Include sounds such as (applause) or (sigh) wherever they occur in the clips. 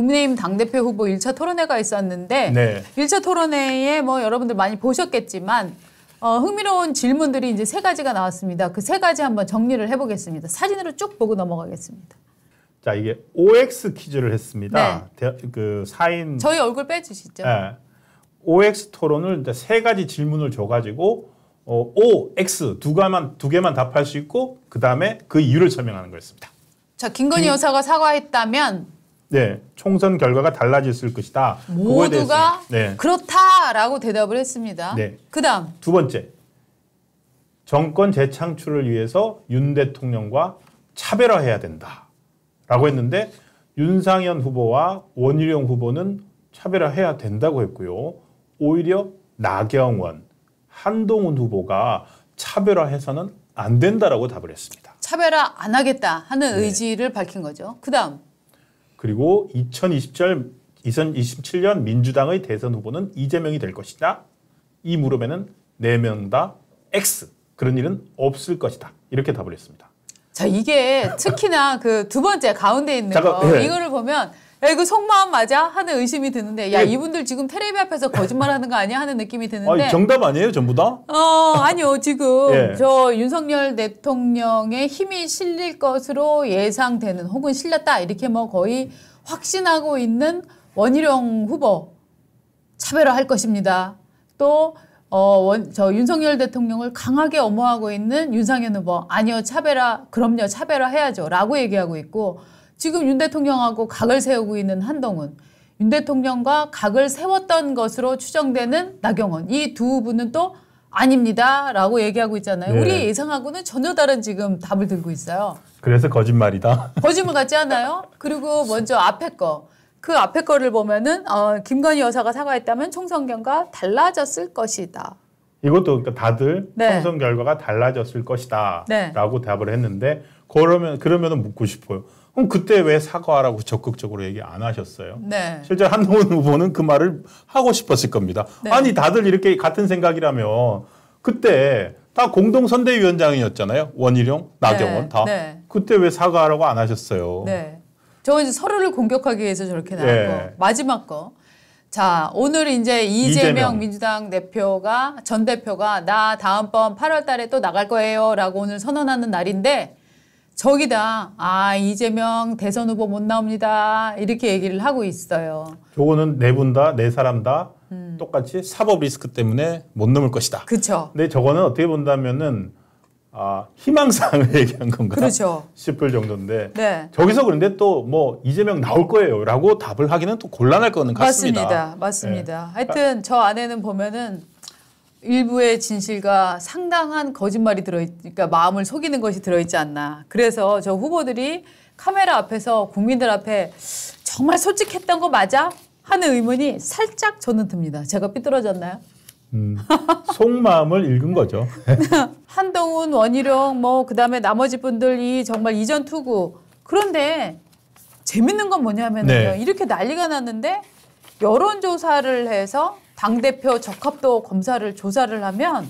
국민의힘 당대표 후보 1차 토론회가 있었는데 네. 1차 토론회에 뭐 여러분들 많이 보셨겠지만 어, 흥미로운 질문들이 이제 세 가지가 나왔습니다. 그 세 가지 한번 정리를 해보겠습니다. 사진으로 쭉 보고 넘어가겠습니다. 자 이게 OX 퀴즈를 했습니다. 네. 대, 그 사인 저희 얼굴 빼주시죠. 네. OX 토론을 이제 세 가지 질문을 줘가지고 어, O, X 두 개만 두 개만 답할 수 있고 그 다음에 그 이유를 설명하는 거였습니다. 자 김건희 여사가 사과했다면 네, 총선 결과가 달라졌을 것이다. 모두가 네. 그렇다라고 대답을 했습니다. 네. 그다음 두 번째 정권 재창출을 위해서 윤 대통령과 차별화해야 된다라고 했는데 윤상현 후보와 원희룡 후보는 차별화해야 된다고 했고요. 오히려 나경원, 한동훈 후보가 차별화해서는 안 된다라고 답을 했습니다. 차별화 안 하겠다 하는 네. 의지를 밝힌 거죠. 그다음 그리고 2020절, 2027년 민주당의 대선 후보는 이재명이 될 것이다. 이 물음에는 4명 다 X. 그런 일은 없을 것이다. 이렇게 답을 했습니다. 자, 이게 특히나 그 두 번째 가운데 있는 잠깐, 거. 네. 이거를 보면 에 이거 속마음 맞아? 하는 의심이 드는데, 야, 예. 이분들 지금 테레비 앞에서 거짓말 하는 거 아니야? 하는 느낌이 드는데. 아, 정답 아니에요? 전부 다? 어, 아니요. 지금 예. 저 윤석열 대통령의 힘이 실릴 것으로 예상되는 혹은 실렸다. 이렇게 뭐 거의 확신하고 있는 원희룡 후보. 차별화 할 것입니다. 또, 어, 원, 저 윤석열 대통령을 강하게 엄호하고 있는 윤상현 후보. 아니요. 차별화, 그럼요. 차별화 해야죠. 라고 얘기하고 있고. 지금 윤 대통령하고 각을 세우고 있는 한동훈, 윤 대통령과 각을 세웠던 것으로 추정되는 나경원 이 두 분은 또 아닙니다라고 얘기하고 있잖아요. 네. 우리 예상하고는 전혀 다른 지금 답을 들고 있어요. 그래서 거짓말이다. (laughs) 거짓말 같지 않아요? 그리고 먼저 앞에 거. 그 앞에 거를 보면은 어, 김건희 여사가 사과했다면 총선 결과 달라졌을 것이다. 이것도 그러니까 다들 네. 총선 결과가 달라졌을 것이다라고 네. 답을 했는데 그러면 그러면은 묻고 싶어요. 그럼 그때 왜 사과하라고 적극적으로 얘기 안 하셨어요? 네. 실제 한동훈 후보는 그 말을 하고 싶었을 겁니다. 네. 아니 다들 이렇게 같은 생각이라면 그때 다 공동 선대위원장이었잖아요. 원희룡, 네. 나경원 네. 다. 네. 그때 왜 사과하라고 안 하셨어요? 네. 저 이제 서로를 공격하기 위해서 저렇게 나온 네. 마지막 거. 자, 오늘 이제 이재명, 이재명, 민주당 대표가 전 대표가 나 다음번 8월 달에 또 나갈 거예요라고 오늘 선언하는 날인데 저기다 아 이재명 대선 후보 못 나옵니다 이렇게 얘기를 하고 있어요. 요거는 네분다네 네 사람 다 음. 똑같이 사법 리스크 때문에 못 넘을 것이다. 그렇죠. 근데 저거는 어떻게 본다면은 아 희망사항을 (laughs) 얘기한 건가 그렇죠. 싶을 정도인데 네. 저기서 그런데 또 뭐 이재명 나올 거예요라고 답을 하기는 또 곤란할 거는 같습니다. 맞습니다. 맞습니다. 네. 하여튼 저 안에는 보면은 일부의 진실과 상당한 거짓말이 들어있, 그러니까 마음을 속이는 것이 들어있지 않나. 그래서 저 후보들이 카메라 앞에서 국민들 앞에 정말 솔직했던 거 맞아? 하는 의문이 살짝 저는 듭니다. 제가 삐뚤어졌나요? 음, 속마음을 읽은 거죠. (laughs) 한동훈, 원희룡, 뭐, 그 다음에 나머지 분들이 정말 이전 투구. 그런데 재밌는 건 뭐냐면요. 네. 이렇게 난리가 났는데 여론조사를 해서 당 대표 적합도 검사를 조사를 하면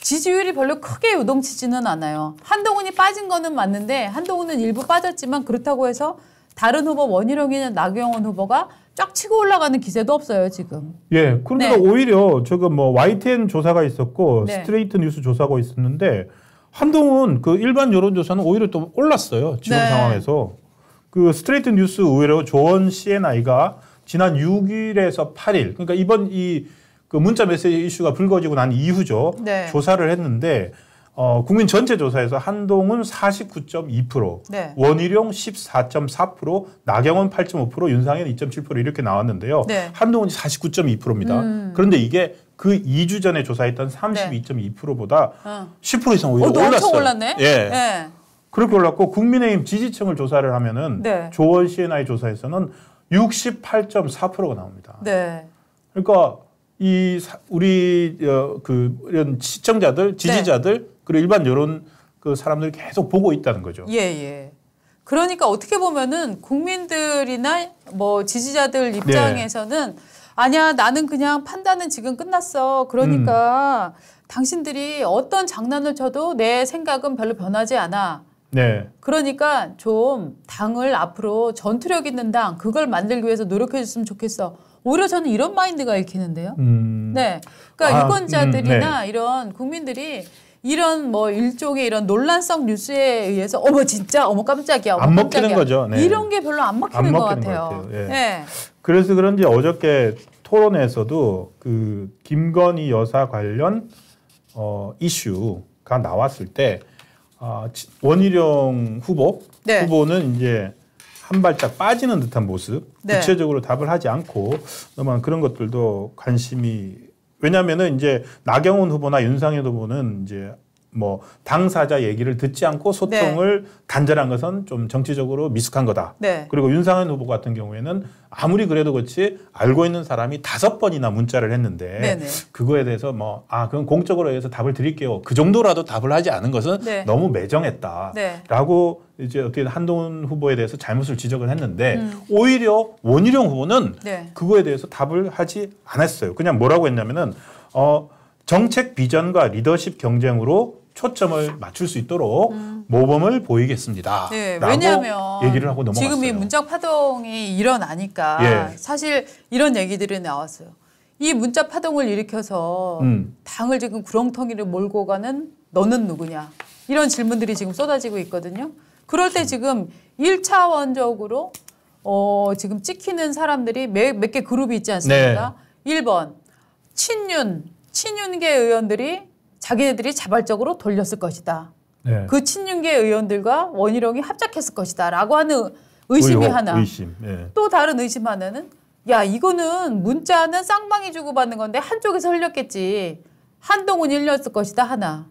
지지율이 별로 크게 요동치지는 않아요. 한동훈이 빠진 거는 맞는데 한동훈은 일부 빠졌지만 그렇다고 해서 다른 후보 원희룡이나 나경원 후보가 쫙 치고 올라가는 기세도 없어요 지금. 예, 그런데 그러니까 네. 오히려 저거 뭐 YTN 조사가 있었고 네. 스트레이트 뉴스 조사가 있었는데 한동훈 그 일반 여론조사는 오히려 또 올랐어요 지금 네. 상황에서 그 스트레이트 뉴스 의외로 조원 씨의 나가 지난 6일에서 8일 그러니까 이번 이그 문자 메시지 이슈가 불거지고 난 이후죠. 네. 조사를 했는데 어, 국민 전체 조사에서 한동훈 49.2%, 네. 원희룡 14.4%, 나경원 8.5%, 윤상현 2.7% 이렇게 나왔는데요. 네. 한동훈이 49.2%입니다. 음. 그런데 이게 그 2주 전에 조사했던 32.2%보다 네. 어. 10% 이상 오히려 어, 올랐어요. 올랐네. 예. 네. 그렇게 올랐고 국민의힘 지지층을 조사를 하면은 네. 조원 CNI 조사에서는 68.4%가 나옵니다. 네. 그러니까 이 우리 어, 그 이런 시청자들, 네. 지지자들 네. 그리고 일반 여론 그 사람들이 계속 보고 있다는 거죠. 예, 예. 그러니까 어떻게 보면은 국민들이나 뭐 지지자들 네. 입장에서는 네. 아니야 나는 그냥 판단은 지금 끝났어. 그러니까 음. 당신들이 어떤 장난을 쳐도 내 생각은 별로 변하지 않아. 네. 그러니까 좀 당을 앞으로 전투력 있는 당 그걸 만들기 위해서 노력해 줬으면 좋겠어. 오히려 저는 이런 마인드가 읽히는데요. 음. 네. 그러니까 아, 유권자들이나 음, 네. 이런 국민들이 이런 뭐 일종의 이런 논란성 뉴스에 의해서 어머 진짜 어머 깜짝이야 어머 안이 먹히는 거죠. 네. 이런 게 별로 안 먹히는, 안 것, 먹히는 같아요. 것 같아요. 예. 네. 그래서 그런지 어저께 토론에서도 그 김건희 여사 관련 어 이슈가 나왔을 때 아, 원희룡 후보 네. 후보는 이제 한 발짝 빠지는 듯한 모습 네. 구체적으로 답을 하지 않고 그만 그런 것들도 관심이 왜냐면은 이제 나경원 후보나 윤상현 후보는 이제 뭐 당사자 얘기를 듣지 않고 소통을 네. 단절한 것은 좀 정치적으로 미숙한 거다. 네. 그리고 윤상현 후보 같은 경우에는 아무리 그래도 그렇지 알고 있는 사람이 다섯 번이나 문자를 했는데 네네. 네. 그거에 대해서 뭐 아 그건 공적으로 해서 답을 드릴게요. 그 정도라도 답을 하지 않은 것은 네. 너무 매정했다라고 네. 이제 어떻게 한동훈 후보에 대해서 잘못을 지적을 했는데 음. 오히려 원희룡 후보는 네. 그거에 대해서 답을 하지 않았어요. 그냥 뭐라고 했냐면은 어. 정책 비전과 리더십 경쟁으로 초점을 맞출 수 있도록 음. 모범을 보이겠습니다. 네, 왜냐하면 얘기를 하고 지금 이 문장 파동이 일어나니까 예. 사실 이런 얘기들이 나왔어요. 이 문자 파동을 일으켜서 음. 당을 지금 구렁텅이를 몰고 가는 너는 누구냐 이런 질문들이 지금 쏟아지고 있거든요. 그럴 때 지금 1차원적으로 어, 지금 찍히는 사람들이 몇 개 그룹이 있지 않습니까? 네. 1번 친윤 친윤계 의원들이 자기네들이 자발적으로 돌렸을 것이다. 네. 그 친윤계 의원들과 원희룡이 합작했을 것이다라고 하는 의심이 의혹, 하나. 의심, 예. 또 다른 의심 하나는 야 이거는 문자는 쌍방이 주고받는 건데 한쪽에서 흘렸겠지. 한동훈이 흘렸을 것이다 하나.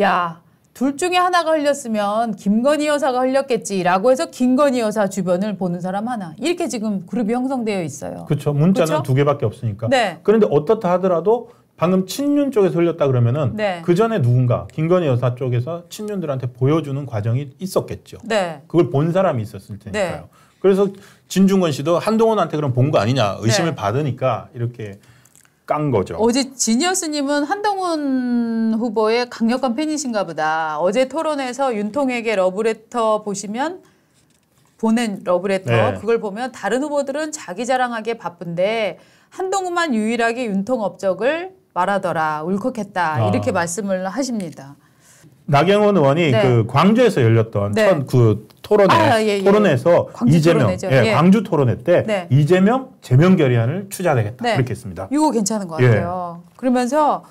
야 둘 중에 하나가 흘렸으면 김건희 여사가 흘렸겠지라고 해서 김건희 여사 주변을 보는 사람 하나 이렇게 지금 그룹이 형성되어 있어요. 그렇죠. 문자는 그쵸? 두 개밖에 없으니까. 네. 그런데 어떻다 하더라도 방금 친윤 쪽에서 흘렸다 그러면은 네. 그 전에 누군가 김건희 여사 쪽에서 친윤들한테 보여주는 과정이 있었겠죠. 네. 그걸 본 사람이 있었을 네. 테니까요. 네. 그래서 진중권 씨도 한동훈한테 그럼 본 거 아니냐 의심을 네. 받으니까 이렇게 깐 거죠. 어제 진여 스님은 한동훈 후보의 강력한 팬이신가 보다. 어제 토론에서 윤통에게 러브레터 보시면 보낸 러브레터 네. 그걸 보면 다른 후보들은 자기 자랑하기에 바쁜데 한동훈만 유일하게 윤통 업적을 말하더라 울컥했다 아. 이렇게 말씀을 하십니다. 나경원 의원이 네. 그 광주에서 열렸던 네. 그 토론회 아, 예, 예. 토론회에서 광주 이재명 예, 예. 광주 토론회 때 네. 이재명 재명 결의안을 추진하겠다 네. 그렇게 했습니다. 이거 괜찮은 것 같아요. 예. 그러면서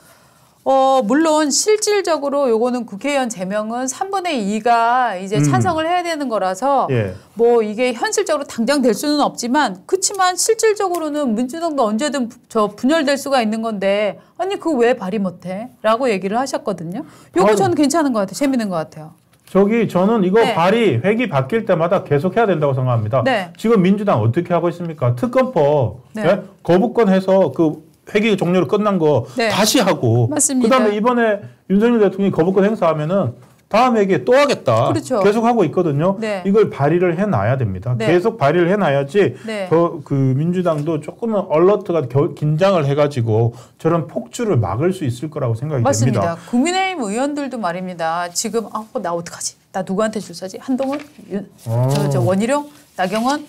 어, 물론 실질적으로 요거는 국회의원 제명은 3분의 2가 이제 음. 찬성을 음. 해야 되는 거라서 예. 뭐 이게 현실적으로 당장 될 수는 없지만 그렇지만 실질적으로는 민주당도 언제든 저 분열될 수가 있는 건데 아니 그 왜 발의 못해? 라고 얘기를 하셨거든요. 요거 저는 괜찮은 것 같아요. 재밌는 것 같아요. 저기 저는 이거 네. 발의 회기 바뀔 때마다 계속해야 된다고 생각합니다. 네. 지금 민주당 어떻게 하고 있습니까? 특검법 네. 예? 거부권 해서 그 회기 종료로 끝난 거 네. 다시 하고 맞습니다. 그다음에 이번에 윤석열 대통령이 거부권 행사하면은 다음 회기에 또 하겠다. 그렇죠. 계속 하고 있거든요. 네. 이걸 발의를 해놔야 됩니다. 네. 계속 발의를 해놔야지 네. 더그 민주당도 조금은 얼러트가 겨, 긴장을 해가지고 저런 폭주를 막을 수 있을 거라고 생각이 맞습니다. 됩니다. 국민의힘 의원들도 말입니다. 지금 아, 뭐 나 어떡하지? 나 누구한테 줄 서지? 한동훈, 윤, 어. 저, 저 원희룡, 나경원,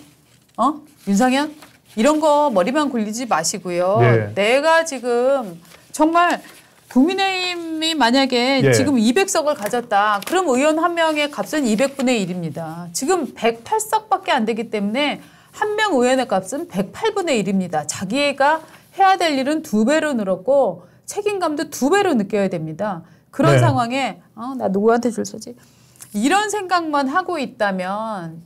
어? 윤상현 이런 거 머리만 굴리지 마시고요. 예. 내가 지금 정말 국민의힘이 만약에 예. 지금 200석을 가졌다. 그럼 의원 한 명의 값은 200분의 1입니다. 지금 108석밖에 안 되기 때문에 한 명 의원의 값은 108분의 1입니다. 자기가 해야 될 일은 두 배로 늘었고 책임감도 두 배로 느껴야 됩니다. 그런 네. 상황에 어, 나 누구한테 줄 서지? 이런 생각만 하고 있다면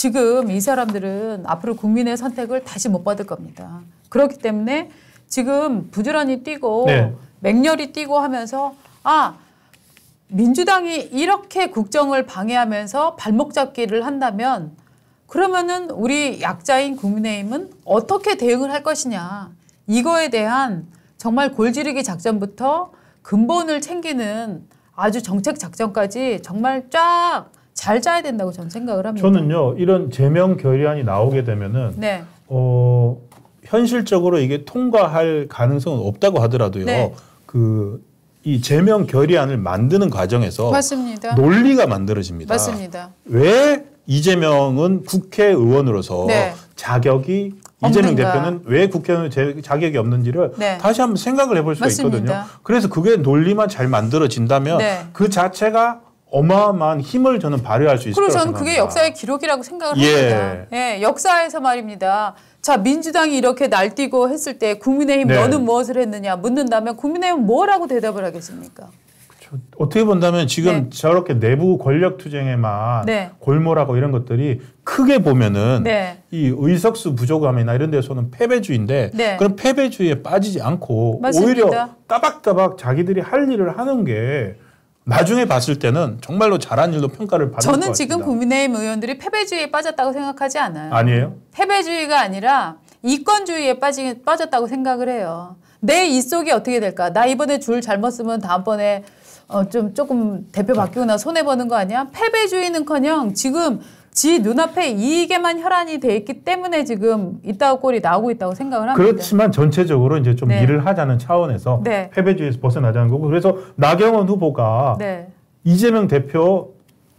지금 이 사람들은 앞으로 국민의 선택을 다시 못 받을 겁니다. 그렇기 때문에 지금 부지런히 뛰고 네. 맹렬히 뛰고 하면서 아 민주당이 이렇게 국정을 방해하면서 발목 잡기를 한다면 그러면은 우리 약자인 국민의힘은 어떻게 대응을 할 것이냐 이거에 대한 정말 골지르기 작전부터 근본을 챙기는 아주 정책 작전까지 정말 쫙잘 짜야 된다고 저는 생각을 합니다. 저는요 이런 제명 결의안이 나오게 되면은 네. 어, 현실적으로 이게 통과할 가능성은 없다고 하더라도요. 네. 그이 제명 결의안을 만드는 과정에서 맞습니다. 논리가 만들어집니다. 맞습니다. 왜 이재명은 국회의원으로서 네. 자격이 이재명 대표는 왜 국회의원 자격이 없는지를 네. 다시 한번 생각을 해볼 수가 맞습니다. 있거든요. 그래서 그게 논리만 잘 만들어진다면 네. 그 자체가 어마어마한 힘을 저는 발휘할 수 있을 거라고 생각합니다. 그리고 저는 그게 역사의 기록이라고 생각을 예. 합니다. 예, 역사에서 말입니다. 자, 민주당이 이렇게 날뛰고 했을 때 국민의힘 네. 너는 무엇을 했느냐 묻는다면 국민의힘 뭐라고 대답을 하겠습니까? 그 어떻게 본다면 지금 네. 저렇게 내부 권력 투쟁에만 네. 골몰하고 이런 것들이 크게 보면은 네. 이 의석수 부족함이나 이런 데서는 패배주의인데 네. 그런 패배주의에 빠지지 않고 맞습니다. 오히려 따박따박 자기들이 할 일을 하는 게 나중에 봤을 때는 정말로 잘한 일로 평가를 받을 저는 지금 국민의힘 의원들이 패배주의에 빠졌다고 생각하지 않아요. 아니에요? 패배주의가 아니라 이권주의에 빠지, 빠졌다고 생각을 해요. 내 이 속이 어떻게 될까? 나 이번에 줄 잘못 쓰면 다음번에 어, 좀 조금 대표 바뀌고 나 손해 보는 거 아니야? 패배주의는커녕 지금 지 눈앞에 이익에만 혈안이 돼 있기 때문에 지금 이따구 꼴이 나오고 있다고 생각을 합니다. 그렇지만 전체적으로 이제 좀 네. 일을 하자는 차원에서 네. 패배주의에서 벗어나자는 거고 그래서 나경원 후보가 네. 이재명 대표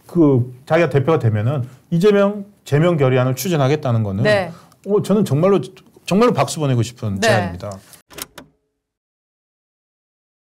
그 자기가 대표가 되면은 이재명 제명 결의안을 추진하겠다는 거는 네. 어, 저는 정말로 정말로 박수 보내고 싶은 네. 제안입니다.